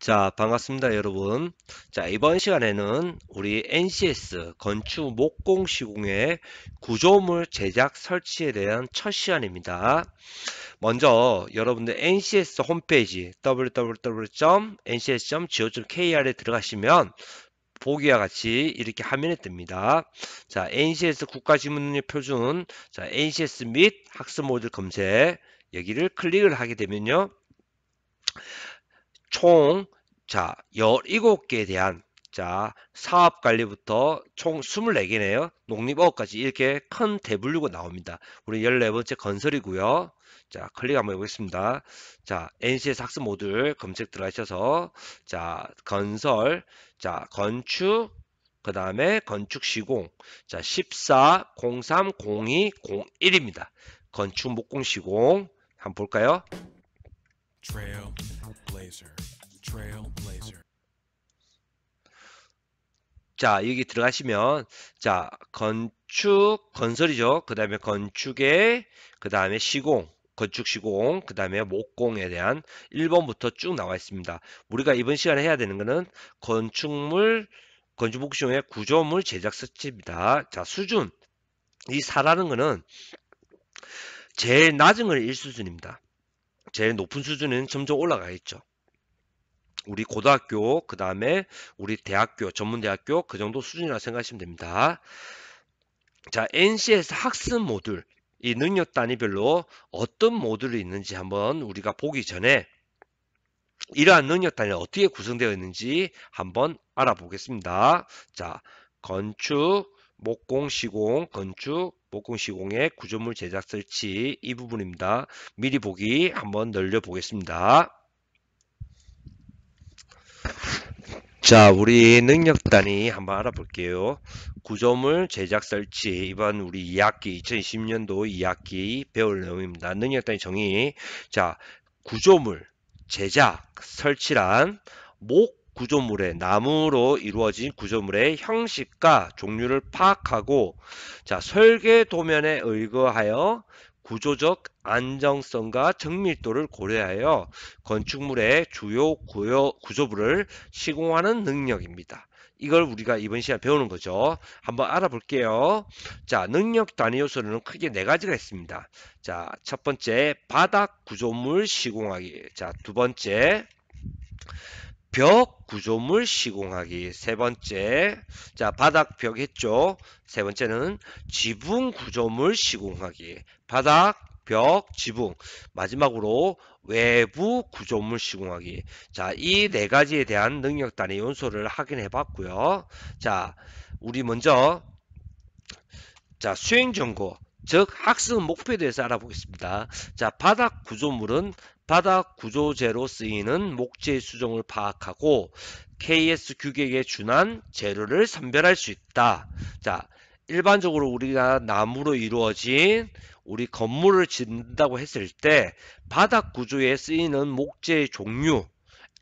자 반갑습니다 여러분 자 이번 시간에는 우리 NCS 건축 목공 시공의 구조물 제작 설치에 대한 첫 시간입니다 먼저 여러분들 NCS 홈페이지 www.ncs.go.kr에 들어가시면 보기와 같이 이렇게 화면에 뜹니다. 자, NCS 국가지문능 표준, 자, NCS 및 학습 모듈 검색, 여기를 클릭을 하게 되면요. 총 자, 17개에 대한 자, 사업 관리부터 총 24개네요. 농립업까지 이렇게 큰 대분류가 나옵니다. 우리 14번째 건설이고요. 자, 클릭 한번 해보겠습니다. 자, NCS 학습 모듈 검색 들어가셔서 자, 건설, 자, 건축, 그 다음에 건축 시공, 자, 14, 03, 02, 01입니다. 건축 목공 시공 한번 볼까요? Trailblazer. Trailblazer. 자, 여기 들어가시면 자, 건축, 건설이죠. 그다음에 건축에 그다음에 시공 건축 시공, 그 다음에 목공에 대한 1번부터 쭉 나와 있습니다. 우리가 이번 시간에 해야 되는 것은 건축물, 건축복시용의 구조물 제작 수치입니다. 자, 수준. 이 4라는 것은 제일 낮은 건 1수준입니다. 제일 높은 수준은 점점 올라가있죠 우리 고등학교, 그 다음에 우리 대학교, 전문대학교 그 정도 수준이라 생각하시면 됩니다. 자, NCS 학습 모듈, 이 능력 단위별로 어떤 모듈이 있는지 한번 우리가 보기 전에 이러한 능력 단위 어떻게 구성되어 있는지 한번 알아보겠습니다. 자, 건축, 목공시공 건축 목공시공의 구조물 제작 설치 이 부분입니다. 미리 보기 한번 늘려 보겠습니다. 자 우리 능력 단위 한번 알아볼게요 구조물 제작 설치 이번 우리 2학기 2020년도 2학기 배울 내용입니다 능력 단위 정의 자 구조물 제작 설치란 목 구조물의 나무로 이루어진 구조물의 형식과 종류를 파악하고 자 설계 도면에 의거하여 구조적 안정성과 정밀도를 고려하여 건축물의 주요 고요, 구조부를 시공하는 능력입니다. 이걸 우리가 이번 시간 배우는 거죠. 한번 알아볼게요. 자, 능력 단위 요소는 크게 네 가지가 있습니다. 자, 첫 번째 바닥 구조물 시공하기. 자, 두 번째 벽 구조물 시공하기 세 번째 자 바닥 벽 했죠 세 번째는 지붕 구조물 시공하기 바닥 벽 지붕 마지막으로 외부 구조물 시공하기 자이 네 가지에 대한 능력 단위 요소를 확인해 봤고요 자 우리 먼저 자 수행 정보 즉 학습 목표에 대해서 알아보겠습니다. 자 바닥 구조물은 바닥 구조재로 쓰이는 목재의 수종을 파악하고 KS 규격에 준한 재료를 선별할 수 있다. 자, 일반적으로 우리가 나무로 이루어진 우리 건물을 짓는다고 했을 때 바닥 구조에 쓰이는 목재의 종류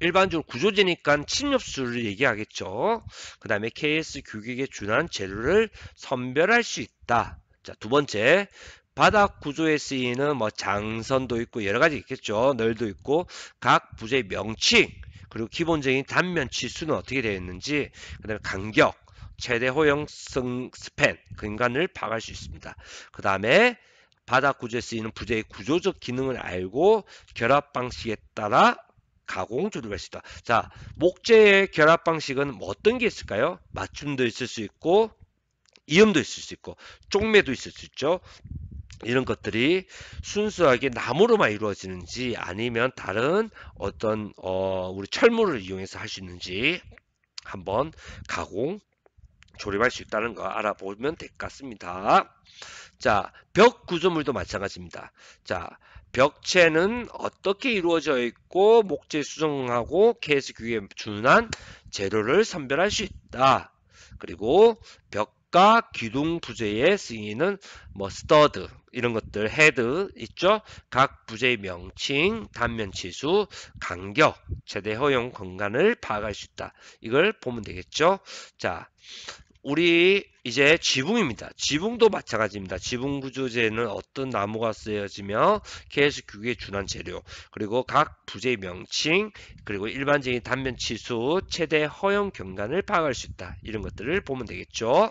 일반적으로 구조재니까 침엽수를 얘기하겠죠. 그 다음에 KS 규격에 준한 재료를 선별할 수 있다. 자, 두 번째, 바닥 구조에 쓰이는 뭐 장선도 있고 여러 가지 있겠죠. 널도 있고 각부재 명칭 그리고 기본적인 단면 치수는 어떻게 되어 있는지 그다음에 간격 최대 호용성 스팬 근간을 파악할 수 있습니다. 그 다음에 바닥 구조에 쓰이는 부재의 구조적 기능을 알고 결합 방식에 따라 가공 조립할 수 있다. 자, 목재의 결합 방식은 뭐 어떤 게 있을까요? 맞춤도 있을 수 있고 이음도 있을 수 있고 쪽매도 있을 수 있죠. 이런 것들이 순수하게 나무로만 이루어지는지 아니면 다른 어떤 어, 우리 철물을 이용해서 할 수 있는지 한번 가공 조립할 수 있다는 거 알아보면 될 것 같습니다. 자, 벽 구조물도 마찬가지입니다. 자, 벽체는 어떻게 이루어져 있고 목재 수정하고 케이스 규에 준한 재료를 선별할 수 있다. 그리고 벽가 기둥 부재의 승인은 뭐 스터드 이런 것들 헤드 있죠 각 부재의 명칭 단면치수 간격 최대 허용 공간을 파악할 수 있다 이걸 보면 되겠죠 자 우리 이제 지붕입니다. 지붕도 마찬가지입니다. 지붕 구조재는 어떤 나무가 쓰여지며 계속 규격에 준한 재료, 그리고 각 부재의 명칭, 그리고 일반적인 단면 치수, 최대 허용 경간을 파악할 수 있다. 이런 것들을 보면 되겠죠.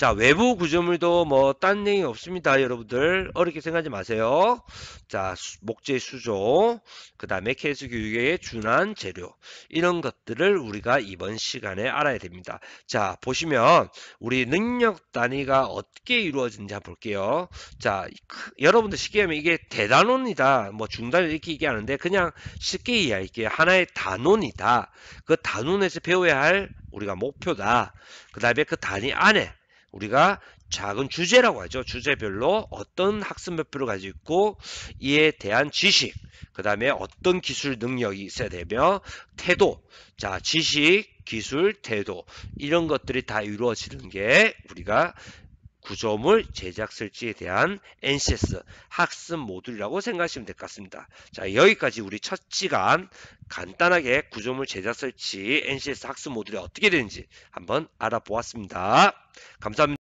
자, 외부 구조물도 뭐 딴 내용이 없습니다. 여러분들 어렵게 생각하지 마세요. 자, 수, 목재 수조, 그 다음에 케이스 교육의 준한 재료 이런 것들을 우리가 이번 시간에 알아야 됩니다. 자, 보시면 우리 능력 단위가 어떻게 이루어진지 한번 볼게요. 자, 여러분들 쉽게 하면 이게 대단원이다, 뭐 중단원 이렇게 얘기하는데 그냥 쉽게 이해할게요. 하나의 단원이다. 그 단원에서 배워야 할 우리가 목표다. 그 다음에 그 단위 안에 우리가 작은 주제라고 하죠. 주제별로 어떤 학습 목표를 가지고 있고 이에 대한 지식, 그 다음에 어떤 기술 능력이 있어야 되며 태도, 자 지식, 기술, 태도 이런 것들이 다 이루어지는 게 우리가 구조물 제작 설치에 대한 NCS 학습 모듈이라고 생각하시면 될 것 같습니다. 자 여기까지 우리 첫 시간 간단하게 구조물 제작 설치 NCS 학습 모듈이 어떻게 되는지 한번 알아보았습니다. 감사합니다.